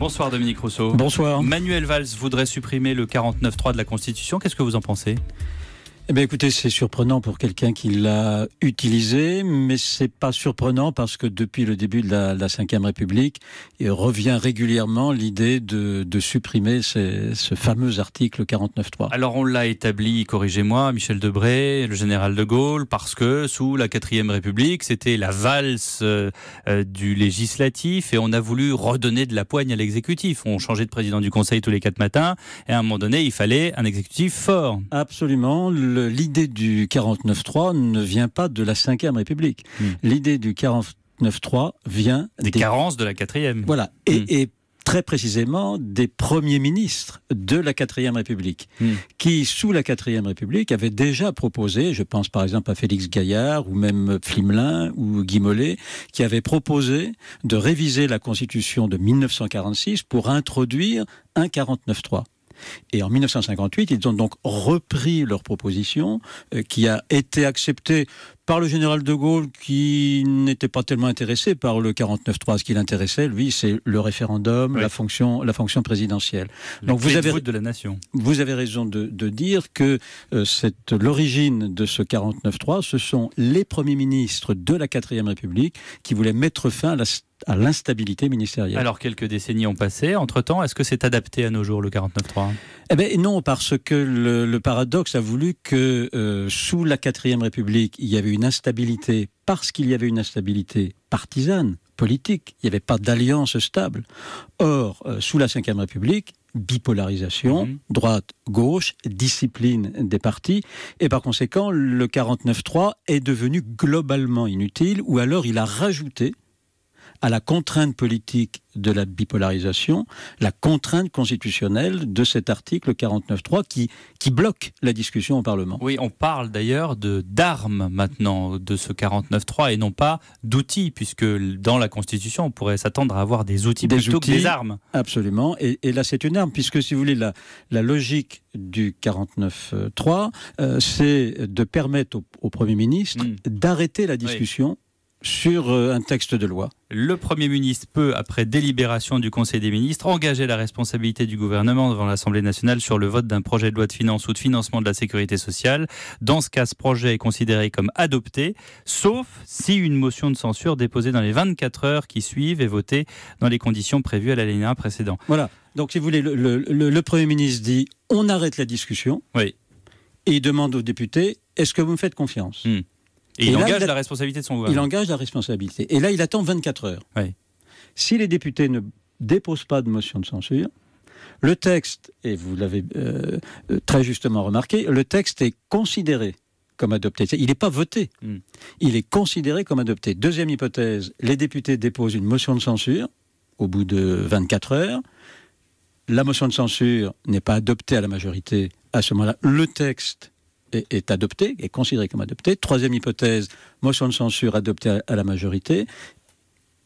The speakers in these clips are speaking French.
Bonsoir Dominique Rousseau. Bonsoir. Manuel Valls voudrait supprimer le 49.3 de la Constitution. Qu'est-ce que vous en pensez eh écoutez, c'est surprenant pour quelqu'un qui l'a utilisé, mais c'est pas surprenant parce que depuis le début de la, Ve République, il revient régulièrement l'idée de, supprimer ce fameux article 49.3. Alors, on l'a établi, corrigez-moi, Michel Debré, le général de Gaulle, parce que sous la Quatrième République, c'était la valse euh, euh, du législatif et on a voulu redonner de la poigne à l'exécutif. On changeait de président du Conseil tous les quatre matins et à un moment donné, il fallait un exécutif fort. Absolument. Le l'idée du 49-3 ne vient pas de la 5 République. Hmm. L'idée du 49-3 vient des, carences de la 4 Voilà. Hmm. Et, très précisément des premiers ministres de la 4 République, hmm. qui, sous la 4 République, avaient déjà proposé, je pense par exemple à Félix Gaillard ou même Flimelin ou Guy Mollet, qui avaient proposé de réviser la Constitution de 1946 pour introduire un 49-3. Et en 1958, ils ont donc repris leur proposition euh, qui a été acceptée par le général de Gaulle qui n'était pas tellement intéressé par le 49-3. Ce qui l'intéressait, lui, c'est le référendum, la, fonction, la fonction présidentielle. Donc vous avez, de la nation. Vous avez raison de, dire que euh, l'origine de ce 49-3, ce sont les premiers ministres de la 4ème République qui voulaient mettre fin à la à l'instabilité ministérielle. Alors, quelques décennies ont passé. Entre-temps, est-ce que c'est adapté à nos jours, le 49.3 Eh bien, non, parce que le, paradoxe a voulu que euh, sous la 4ème République, il y avait une instabilité parce qu'il y avait une instabilité partisane, politique. Il n'y avait pas d'alliance stable. Or, euh, sous la 5ème République, bipolarisation, mhm. droite-gauche, discipline des partis, et par conséquent, le 49-3 est devenu globalement inutile, ou alors il a rajouté à la contrainte politique de la bipolarisation, la contrainte constitutionnelle de cet article 49.3 qui, qui bloque la discussion au Parlement. Oui, on parle d'ailleurs de d'armes maintenant de ce 49.3 et non pas d'outils, puisque dans la Constitution, on pourrait s'attendre à avoir des outils des plutôt que des armes. Absolument, et, là c'est une arme, puisque si vous voulez, la, la logique du 49.3, euh, c'est de permettre au, Premier ministre mm. d'arrêter la discussion sur euh, un texte de loi. Le Premier ministre peut, après délibération du Conseil des ministres, engager la responsabilité du gouvernement devant l'Assemblée nationale sur le vote d'un projet de loi de finances ou de financement de la sécurité sociale. Dans ce cas, ce projet est considéré comme adopté, sauf si une motion de censure déposée dans les 24 heures qui suivent est votée dans les conditions prévues à l'alinéa précédent. Voilà. Donc, si vous voulez, le, Premier ministre dit on arrête la discussion. Oui. Et il demande aux députés est-ce que vous me faites confiance hmm il engage la responsabilité de son gouvernement. Il engage la responsabilité. Et là, il attend 24 heures. Si les députés ne déposent pas de motion de censure, le texte, et vous l'avez euh, euh, très justement remarqué, le texte est considéré comme adopté. Il n'est pas voté. Hmm. Il est considéré comme adopté. Deuxième hypothèse, les députés déposent une motion de censure au bout de 24 heures. La motion de censure n'est pas adoptée à la majorité à ce moment-là. Le texte est, adopté adoptée, est considéré comme adopté. Troisième hypothèse, motion de censure adoptée à, la majorité.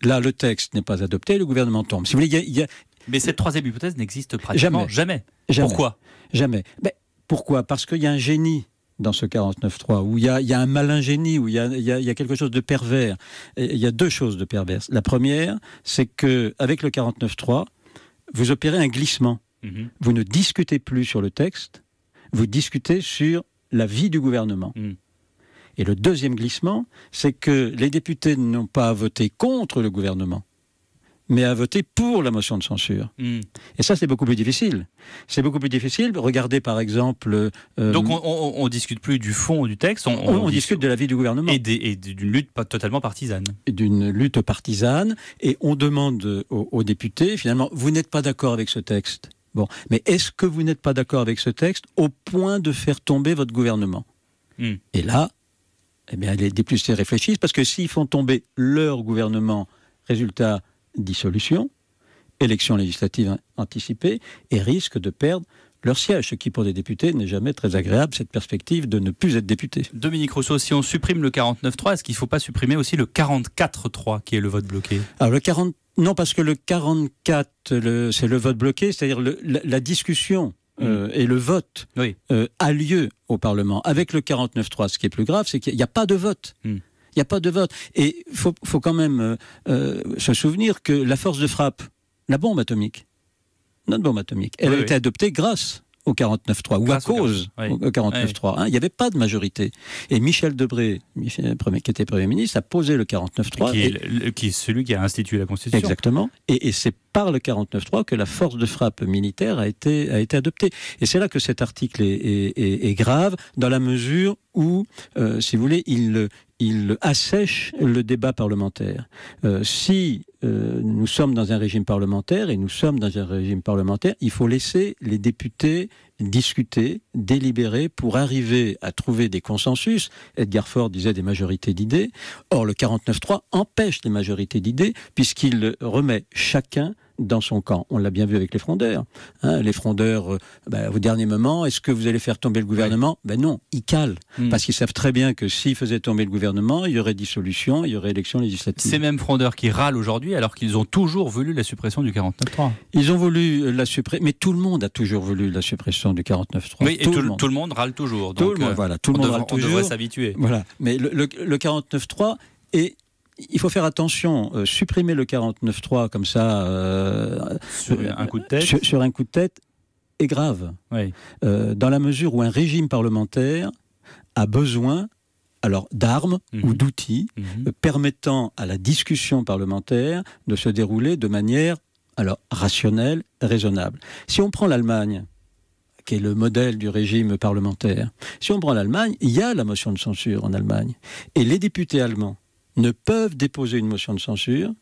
Là, le texte n'est pas adopté, le gouvernement tombe. Si vous voulez, Mais cette troisième hypothèse n'existe pratiquement jamais. jamais. Pourquoi Jamais. Mais pourquoi Parce qu'il y a un génie dans ce 49.3, où il y, a, un malin génie, où il y, a, quelque chose de pervers. il y a deux choses de perverses. La première, c'est que avec le 49.3, vous opérez un glissement. Mhm. Vous ne discutez plus sur le texte, vous discutez sur la vie du gouvernement. Hmm. Et le deuxième glissement, c'est que les députés n'ont pas à voté contre le gouvernement, mais à voter pour la motion de censure. Hmm. Et ça, c'est beaucoup plus difficile. C'est beaucoup plus difficile. Regardez, par exemple... Euh, Donc, on ne discute plus du fond du texte. On, discute de la vie du gouvernement. Et d'une lutte pas, totalement partisane. D'une lutte partisane. Et on demande aux députés, finalement, vous n'êtes pas d'accord avec ce texte Bon, mais est-ce que vous n'êtes pas d'accord avec ce texte au point de faire tomber votre gouvernement hmm. Et là, eh bien, les députés réfléchissent parce que s'ils font tomber leur gouvernement, résultat dissolution, élection législative anticipée, et risque de perdre leur siège, ce qui pour des députés n'est jamais très agréable, cette perspective de ne plus être député. Dominique Rousseau, si on supprime le 49.3, est-ce qu'il ne faut pas supprimer aussi le 44-3, qui est le vote bloqué Alors le 44 non, parce que le 44, le, c'est le vote bloqué, c'est-à-dire la, discussion. Mm. Euh, et le vote euh, a lieu au Parlement. Avec le 49-3, ce qui est plus grave, c'est qu'il n'y a pas de vote. Mm. Il n'y a pas de vote. Et il faut, quand même euh, se souvenir que la force de frappe, la bombe atomique, notre bombe atomique, elle a été adoptée grâce au 49-3, ou à cause au 49-3. Hein. il n'y avait pas de majorité. Et Michel Debré, euh, qui était Premier ministre, a posé le 49-3. Qui, qui, est celui qui a institué la Constitution. Exactement. Et, c'est par le 49-3 que la force de frappe militaire a été, a été adoptée. Et c'est là que cet article est, grave, dans la mesure où, euh, si vous voulez, il, il assèche le débat parlementaire. Euh, si euh, nous sommes dans un régime parlementaire, et nous sommes dans un régime parlementaire, il faut laisser les députés discuter, délibérer pour arriver à trouver des consensus. Edgar Ford disait des majorités d'idées. Or, le 49-3 empêche les majorités d'idées puisqu'il remet chacun dans son camp. On l'a bien vu avec les frondeurs. Hein. les frondeurs, euh, bah, au dernier moment, est-ce que vous allez faire tomber le gouvernement Ben non, ils calent. Hmm. Parce qu'ils savent très bien que s'ils faisaient tomber le gouvernement, il y aurait dissolution, il y aurait élection législative. Ces mêmes frondeurs qui râlent aujourd'hui alors qu'ils ont toujours voulu la suppression du 49.3. Ils ont voulu euh, la suppression, mais tout le monde a toujours voulu la suppression du 49.3. Oui, tout, le monde. râle toujours. tout le monde, euh, voilà, tout le monde râle toujours. On devrait s'habituer. Voilà, mais le, le, le 49.3 est il faut faire attention, euh, supprimer le 49.3 comme ça euh, sur, euh, un coup de tête. Sur, un coup de tête est grave, dans la mesure où un régime parlementaire a besoin alors d'armes ou mhm. d'outils mhm. permettant à la discussion parlementaire de se dérouler de manière alors rationnelle, raisonnable. Si on prend l'Allemagne, qui est le modèle du régime parlementaire, si on prend l'Allemagne, il y a la motion de censure en Allemagne, et les députés allemands ne peuvent déposer une motion de censure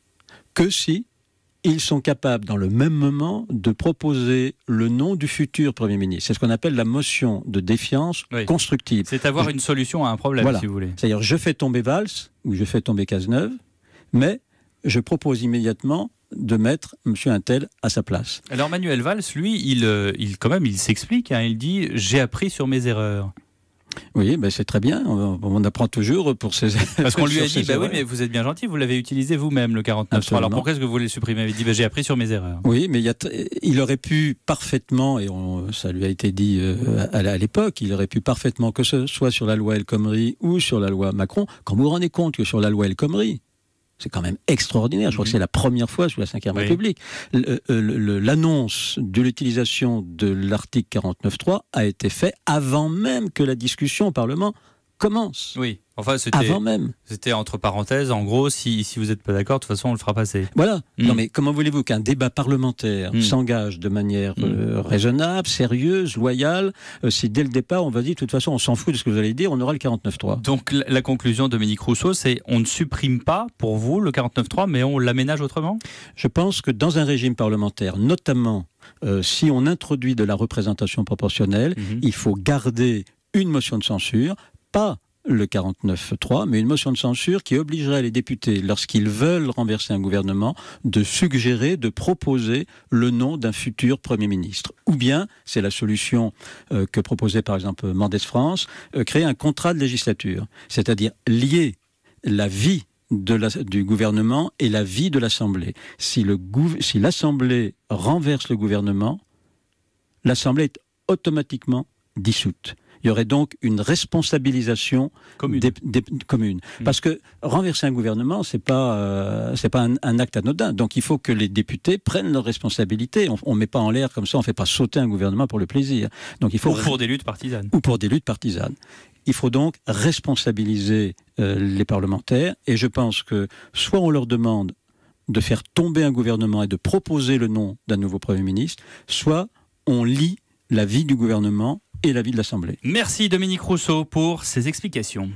que si ils sont capables, dans le même moment, de proposer le nom du futur Premier ministre. C'est ce qu'on appelle la motion de défiance constructive. C'est avoir une solution à un problème, si vous voulez. C'est-à-dire, je fais tomber Valls ou je fais tomber Cazeneuve, mais je propose immédiatement de mettre M. Intel à sa place. Alors Manuel Valls, lui, il, euh, il quand même, il s'explique. Hein. il dit j'ai appris sur mes erreurs. Oui, ben c'est très bien. On, apprend toujours pour ces. Parce qu'on lui a dit, bah mais vous êtes bien gentil, vous l'avez utilisé vous-même le 49.3. Alors pourquoi est-ce que vous voulez supprimer Il dit, bah, j'ai appris sur mes erreurs. Oui, mais il, aurait pu parfaitement, et ça lui a été dit euh, à, à l'époque, il aurait pu parfaitement, que ce soit sur la loi El Khomri ou sur la loi Macron, quand vous vous rendez compte que sur la loi El Khomri, c'est quand même extraordinaire. Je crois que mhm. c'est la première fois sous la Ve République. Euh, l'annonce de l'utilisation de l'article 49.3 a été faite avant même que la discussion au Parlement commence. Oui. Enfin, c'était, avant même. C'était entre parenthèses. En gros, si, vous n'êtes pas d'accord, de toute façon, on le fera passer. Voilà. Hmm. Non, mais comment voulez-vous qu'un débat parlementaire hmm. s'engage de manière hmm. euh, raisonnable, sérieuse, loyale, euh, si dès le départ, on va dire, de toute façon, on s'en fout de ce que vous allez dire, on aura le 49-3 Donc, la, conclusion, Dominique Rousseau, c'est on ne supprime pas, pour vous, le 49-3, mais on l'aménage autrement Je pense que dans un régime parlementaire, notamment euh, si on introduit de la représentation proportionnelle, mhm. il faut garder une motion de censure, pas le 49.3, mais une motion de censure qui obligerait les députés, lorsqu'ils veulent renverser un gouvernement, de suggérer, de proposer le nom d'un futur Premier ministre. Ou bien, c'est la solution euh, que proposait par exemple Mendès France, euh, créer un contrat de législature, c'est-à-dire lier la vie du gouvernement et la vie de l'Assemblée. Si l'Assemblée renverse le gouvernement, l'Assemblée est automatiquement dissoute. Il y aurait donc une responsabilisation commune. Des, communes. Hmm. Parce que renverser un gouvernement, c'est pas euh, pas un, acte anodin. Donc il faut que les députés prennent leurs responsabilités. On, ne met pas en l'air comme ça, on ne fait pas sauter un gouvernement pour le plaisir. Donc il faut ou pour des luttes partisanes. Ou pour des luttes partisanes. Il faut donc responsabiliser euh, les parlementaires. Et je pense que soit on leur demande de faire tomber un gouvernement et de proposer le nom d'un nouveau Premier ministre, soit on lit l'avis du gouvernement et l'avis de l'Assemblée. Merci Dominique Rousseau pour ces explications.